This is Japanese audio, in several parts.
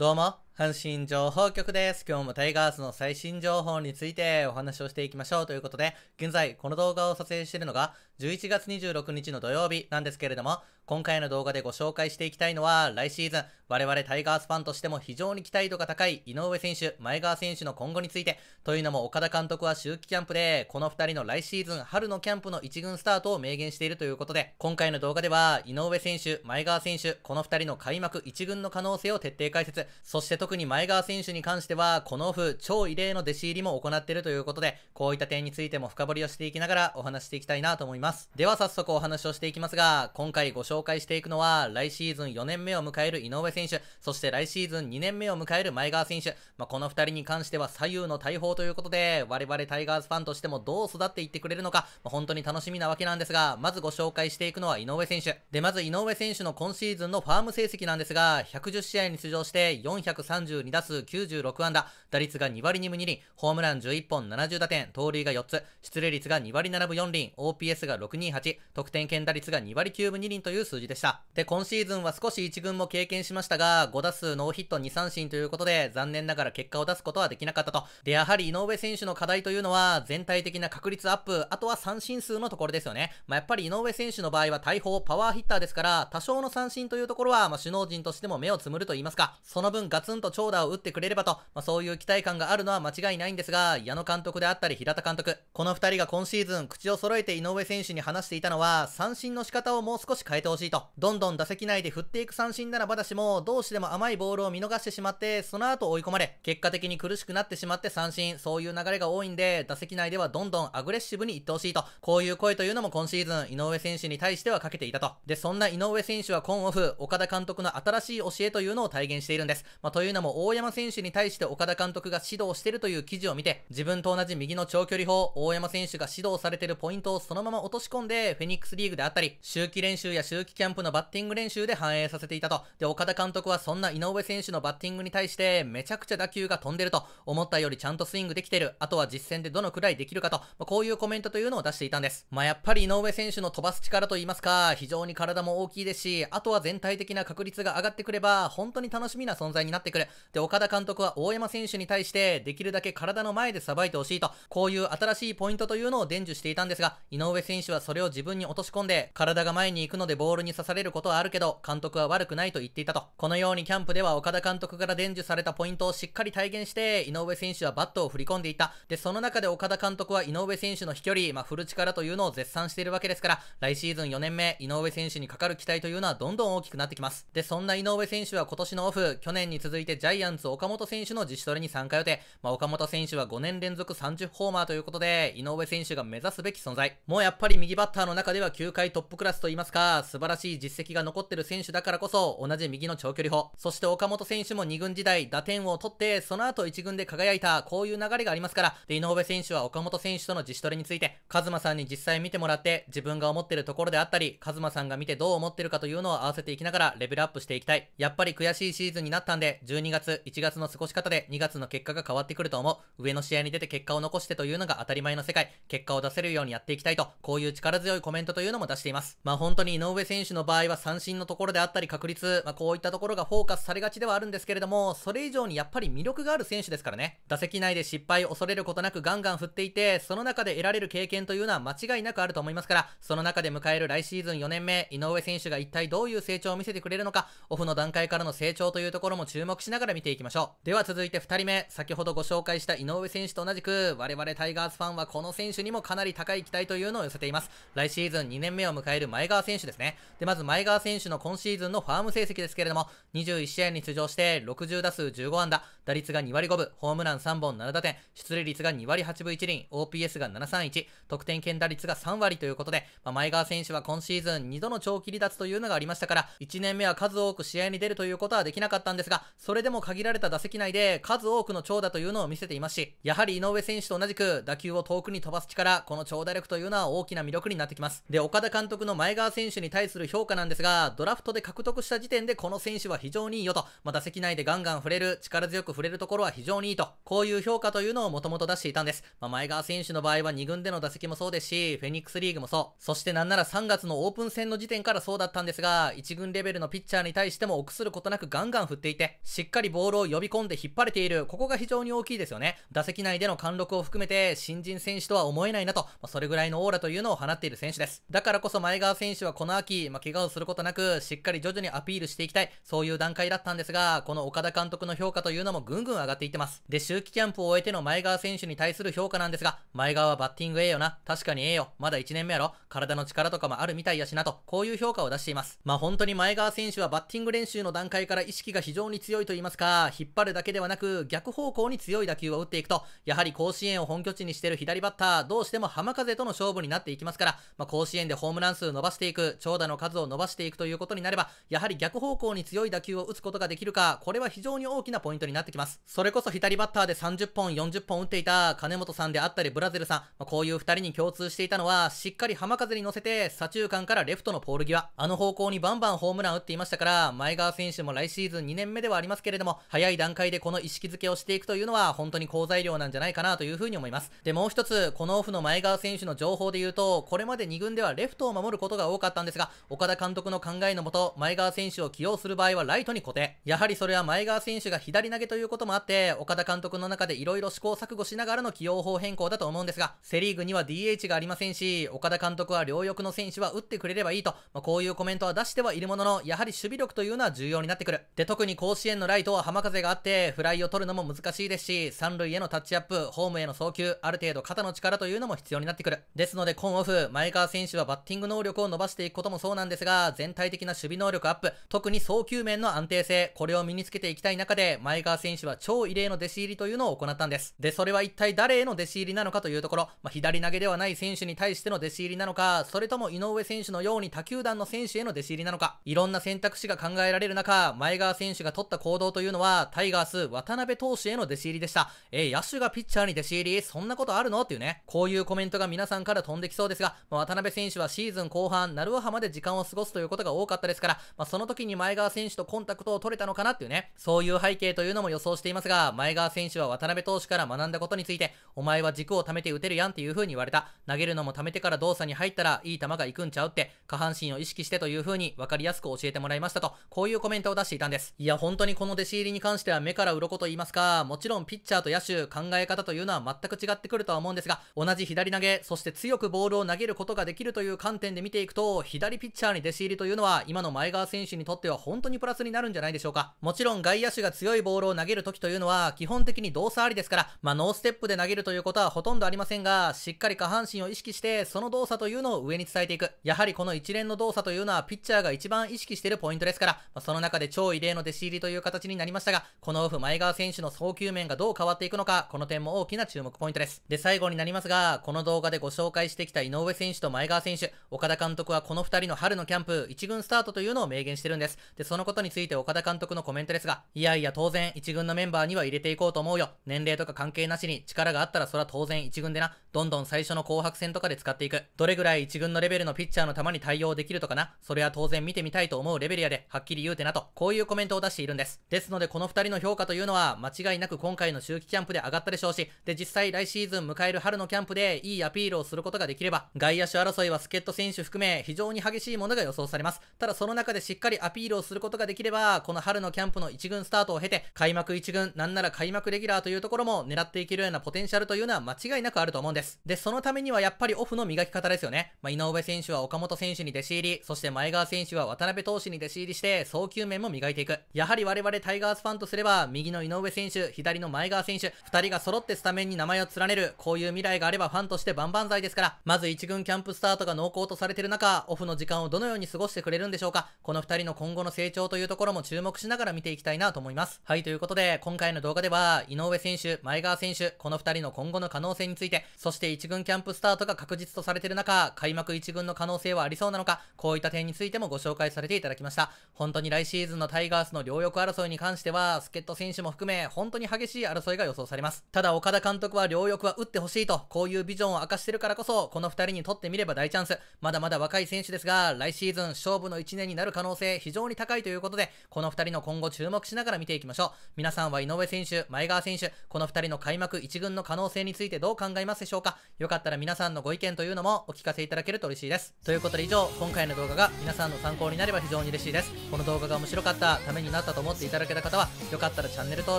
どうも。阪神情報局です。今日もタイガースの最新情報についてお話をしていきましょうということで、現在この動画を撮影しているのが11月26日の土曜日なんですけれども、今回の動画でご紹介していきたいのは、来シーズン、我々タイガースファンとしても非常に期待度が高い井上選手、前川選手の今後について、というのも岡田監督は秋季キャンプで、この2人の来シーズン春のキャンプの1軍スタートを明言しているということで、今回の動画では、井上選手、前川選手、この2人の開幕1軍の可能性を徹底解説、そして特に前川選手に関しては、このオフ、超異例の弟子入りも行っているということで、こういった点についても深掘りをしていきながらお話していきたいなと思います。では早速お話をしていきますが、今回ご紹介していくのは、来シーズン4年目を迎える井上選手、そして来シーズン2年目を迎える前川選手、まあ、この2人に関しては左右の大砲ということで、我々タイガースファンとしてもどう育っていってくれるのか、まあ、本当に楽しみなわけなんですが、まずご紹介していくのは井上選手。で、まず井上選手の今シーズンのファーム成績なんですが、110試合に出場して4 3 32打数96安打、打率が2割2分2厘、ホームラン11本70打点、盗塁が4つ、失礼率が2割7分4厘、OPS が628、得点圏打率が2割9分2厘という数字でした。で、今シーズンは少し1軍も経験しましたが、5打数ノーヒット2三振ということで、残念ながら結果を出すことはできなかったと。で、やはり井上選手の課題というのは、全体的な確率アップ、あとは三振数のところですよね。まあ、やっぱり井上選手の場合は大砲パワーヒッターですから、多少の三振というところは、まあ、首脳陣としても目をつむると言いますか、その分ガツンと長打を打ってくれればと、まあ、そういう期待感があるのは間違いないんですが、矢野監督であったり平田監督、この2人が今シーズン口を揃えて井上選手に話していたのは、三振の仕方をもう少し変えてほしいと、どんどん打席内で振っていく三振ならばだしも、どうしても甘いボールを見逃してしまって、その後追い込まれ、結果的に苦しくなってしまって三振、そういう流れが多いんで、打席内ではどんどんアグレッシブにいってほしいと、こういう声というのも今シーズン井上選手に対してはかけていたと。で、そんな井上選手は今オフ、岡田監督の新しい教えというのを体現しているんです。まあいうのも大山選手に対して岡田監督が指導してるという記事を見て、自分と同じ右の長距離法、大山選手が指導されてるポイントをそのまま落とし込んで、フェニックスリーグであったり、秋季練習や秋季キャンプのバッティング練習で反映させていたと。で、岡田監督はそんな井上選手のバッティングに対して、めちゃくちゃ打球が飛んでると、思ったよりちゃんとスイングできてる、あとは実戦でどのくらいできるかと、まあ、こういうコメントというのを出していたんです。まあ、やっぱり井上選手の飛ばす力といいますか、非常に体も大きいですし、あとは全体的な確率が上がってくれば、本当に楽しみな存在になってくる。る。で、岡田監督は大山選手に対して、できるだけ体の前でさばいてほしいと、こういう新しいポイントというのを伝授していたんですが、井上選手はそれを自分に落とし込んで、体が前に行くのでボールに刺されることはあるけど、監督は悪くないと言っていたと。このようにキャンプでは岡田監督から伝授されたポイントをしっかり体現して、井上選手はバットを振り込んでいた。で、その中で岡田監督は井上選手の飛距離、まあ、振る力というのを絶賛しているわけですから、来シーズン4年目、井上選手にかかる期待というのはどんどん大きくなってきます。で、そんな井上選手は今年のオフ、去年に続いててジャイアンツ岡本選手の自主トレに参加予定。まあ、岡本選手は5年連続30ホーマーということで、井上選手が目指すべき存在。もうやっぱり右バッターの中では球界トップクラスといいますか、素晴らしい実績が残ってる選手だからこそ、同じ右の長距離砲。そして岡本選手も2軍時代、打点を取って、その後1軍で輝いた、こういう流れがありますから、で、井上選手は岡本選手との自主トレについて、カズマさんに実際見てもらって、自分が思ってるところであったり、カズマさんが見てどう思ってるかというのを合わせていきながらレベルアップしていきたい。やっぱり悔しいシーズンになったんで、12月、1月の過ごし方で2月の結果が変わってくると思う。上の試合に出て結果を残してというのが当たり前の世界。結果を出せるようにやっていきたいと、こういう力強いコメントというのも出しています。まあ本当に井上選手の場合は三振のところであったり確率、まあこういったところがフォーカスされがちではあるんですけれども、それ以上にやっぱり魅力がある選手ですからね。打席内で失敗を恐れることなくガンガン振っていて、その中で得られる経験というのは間違いなくあると思いますから、その中で迎える来シーズン4年目、井上選手が一体どういう成長を見せてくれるのか、オフの段階からの成長というところも注目しながら見ていきましょう。では続いて2人目、先ほどご紹介した井上選手と同じく、我々タイガースファンはこの選手にもかなり高い期待というのを寄せています。来シーズン2年目を迎える前川選手ですね。で、まず前川選手の今シーズンのファーム成績ですけれども、21試合に出場して60打数15安打、打率が2割5分、ホームラン3本7打点、出塁率が2割8分1厘、OPS が731、得点圏打率が3割ということで、まあ、前川選手は今シーズン2度の長期離脱というのがありましたから、1年目は数多く試合に出るということはできなかったんですが、それでも限られた打席内で数多くの長打というのを見せていますし、やはり井上選手と同じく打球を遠くに飛ばす力、この長打力というのは大きな魅力になってきます。で、岡田監督の前川選手に対する評価なんですが、ドラフトで獲得した時点でこの選手は非常にいいよと、まあ、打席内でガンガン振れる、力強く触れるところは非常にいいと、こういう評価というのをもともと出していたんです。まあ、前川選手の場合は2軍での打席もそうですし、フェニックスリーグもそう。そしてなんなら3月のオープン戦の時点からそうだったんですが、1軍レベルのピッチャーに対しても臆することなくガンガン振っていて、しっかりボールを呼び込んで引っ張れている、ここが非常に大きいですよね。打席内での貫禄を含めて、新人選手とは思えないなと、まそれぐらいのオーラというのを放っている選手です。だからこそ前川選手はこの秋、まあ、怪我をすることなく、しっかり徐々にアピールしていきたい、そういう段階だったんですが、この岡田監督の評価というのもぐんぐん上がっていってます。で、秋季キャンプを終えての前川選手に対する評価なんですが、前川はバッティングええよな、確かにええよ、まだ1年目やろ、体の力とかもあるみたいやしなと、こういう評価を出しています。まあ、本当に前川選手はバッティング練習の段階から意識が非常に強いといいますか、引っ張るだけではなく、逆方向に強い打球を打っていくと、やはり甲子園を本拠地にしている左バッター、どうしても浜風との勝負になっていきますから、まあ、甲子園でホームラン数伸ばしていく、長打の数を伸ばしていくということになれば、やはり逆方向に強い打球を打つことができるか、これは非常に大きなポイントになってきます。それこそ左バッターで30本、40本打っていた金本さんであったり、ブラゼルさん、まあ、こういう2人に共通していたのは、しっかり浜風に乗せて、左中間からレフトのポール際、あの方向にバンバンホームラン打っていましたから、前川選手も来シーズン2年目ではありますますけれども、早い段階でこの意識づけをしていくというのは、本当に好材料なんじゃないかなというふうに思います。で、もう一つ、このオフの前川選手の情報で言うと、これまで2軍ではレフトを守ることが多かったんですが、岡田監督の考えのもと、前川選手を起用する場合はライトに固定。やはりそれは前川選手が左投げということもあって、岡田監督の中で色々試行錯誤しながらの起用法変更だと思うんですが、セリーグには DH がありませんし、岡田監督は両翼の選手は打ってくれればいいと、まあ、こういうコメントは出してはいるものの、やはり守備力というのは重要になってくる。で、特に甲子園のライトは浜風があって、フライを取るのも難しいですし、三塁へのタッチアップ、ホームへの送球、ある程度肩の力というのも必要になってくる。ですので、今オフ、前川選手はバッティング能力を伸ばしていくこともそうなんですが、全体的な守備能力アップ、特に送球面の安定性、これを身につけていきたい中で、前川選手は超異例の弟子入りというのを行ったんです。で、それは一体誰への弟子入りなのかというところ、まあ、左投げではない選手に対しての弟子入りなのか、それとも井上選手のように他球団の選手への弟子入りなのか、いろんな選択肢が考えられる中、前川選手が取った行動というのは、タイガース、渡辺投手への弟子入りでした。えー、野手がピッチャーに弟子入りそんなことあるのっていうね。こういうコメントが皆さんから飛んできそうですが、まあ、渡辺選手はシーズン後半、鳴尾浜で時間を過ごすということが多かったですから、まあ、その時に前川選手とコンタクトを取れたのかなっていうね。そういう背景というのも予想していますが、前川選手は渡辺投手から学んだことについて、お前は軸を貯めて打てるやんっていう風に言われた。投げるのも貯めてから動作に入ったら、いい球が行くんちゃうって、下半身を意識してという風に分かりやすく教えてもらいましたと、こういうコメントを出していたんです。いや、本当にこのの弟子入りに関しては目から鱗と言いますか、もちろんピッチャーと野手、考え方というのは全く違ってくるとは思うんですが、同じ左投げ、そして強くボールを投げることができるという観点で見ていくと、左ピッチャーに弟子入りというのは、今の前川選手にとっては本当にプラスになるんじゃないでしょうか。もちろん外野手が強いボールを投げる時というのは、基本的に動作ありですから、まあ、ノーステップで投げるということはほとんどありませんが、しっかり下半身を意識して、その動作というのを上に伝えていく。やはりこの一連の動作というのは、ピッチャーが一番意識しているポイントですから、まあ、その中で超異例の弟子入りという形形になりましたが、このオフ前川選手の送球面がどう変わっていくのか、この点も大きな注目ポイントです。で、最後になりますが、この動画でご紹介してきた井上選手と前川選手、岡田監督はこの2人の春のキャンプ、1軍スタートというのを明言してるんです。で、そのことについて岡田監督のコメントですが、いやいや当然1軍のメンバーには入れていこうと思うよ。年齢とか関係なしに力があったらそは当然1軍でな、どんどん最初の紅白戦とかで使っていく。どれぐらい1軍のレベルのピッチャーの球に対応できるとかな、それは当然見てみたいと思うレベルやで、はっきり言うてなと、こういうコメントを出しているんです。ですので、この2人の評価というのは、間違いなく今回の秋季キャンプで上がったでしょうし、で、実際来シーズン迎える春のキャンプで、いいアピールをすることができれば、外野手争いは助っ人選手含め、非常に激しいものが予想されます。ただ、その中でしっかりアピールをすることができれば、この春のキャンプの1軍スタートを経て、開幕1軍、なんなら開幕レギュラーというところも狙っていけるようなポテンシャルというのは間違いなくあると思うんです。で、そのためにはやっぱりオフの磨き方ですよね。まあ、井上選手は岡本選手に弟子入り、そして前川選手は渡辺投手に弟子入りして、送球面も磨いていく。やはり我々タイガースファンとすれば、右の井上選手、左の前川選手、二人が揃ってスタメンに名前を連ねる、こういう未来があればファンとして万々歳ですから、まず一軍キャンプスタートが濃厚とされてる中、オフの時間をどのように過ごしてくれるんでしょうか。この二人の今後の成長というところも注目しながら見ていきたいなと思います。はい、ということで、今回の動画では、井上選手、前川選手、この二人の今後の可能性について、そして一軍キャンプスタートが確実とされてる中、開幕一軍の可能性はありそうなのか、こういった点についてもご紹介されていただきました。本当に来シーズンのタイガースの両翼争いに関しては、助っ人選手も含め、本当に激しい争いが予想されます。ただ、岡田監督は両翼は打ってほしいと、こういうビジョンを明かしてるからこそ、この二人にとってみれば大チャンス。まだまだ若い選手ですが、来シーズン勝負の一年になる可能性非常に高いということで、この二人の今後注目しながら見ていきましょう。皆さんは井上選手、前川選手、この二人の開幕一軍の可能性についてどう考えますでしょうかよかったら皆さんのご意見というのもお聞かせいただけると嬉しいです。ということで以上、今回の動画が皆さんの参考になれば非常に嬉しいです。この動画が面白かった、ためになったと思っていただけた方は、よかったらチャンネル登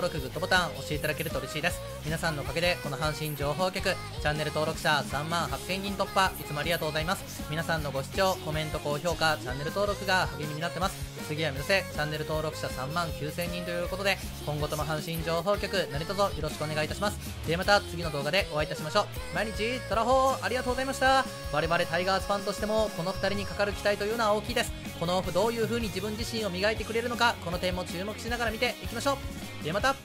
録、グッドボタン押していただけると嬉しいです。皆さんのおかげで、この阪神情報局、チャンネル登録者3万8000人突破、いつもありがとうございます。皆さんのご視聴、コメント、高評価、チャンネル登録が励みになってます。次は目指せ、チャンネル登録者3万9000人ということで、今後とも阪神情報局、何卒よろしくお願いいたします。ではまた次の動画でお会いいたしましょう。毎日、トラホーありがとうございました。我々タイガースファンとしても、この2人にかかる期待というのは大きいです。このオフどういう風に自分自身を磨いてくれるのかこの点も注目しながら見ていきましょうではまた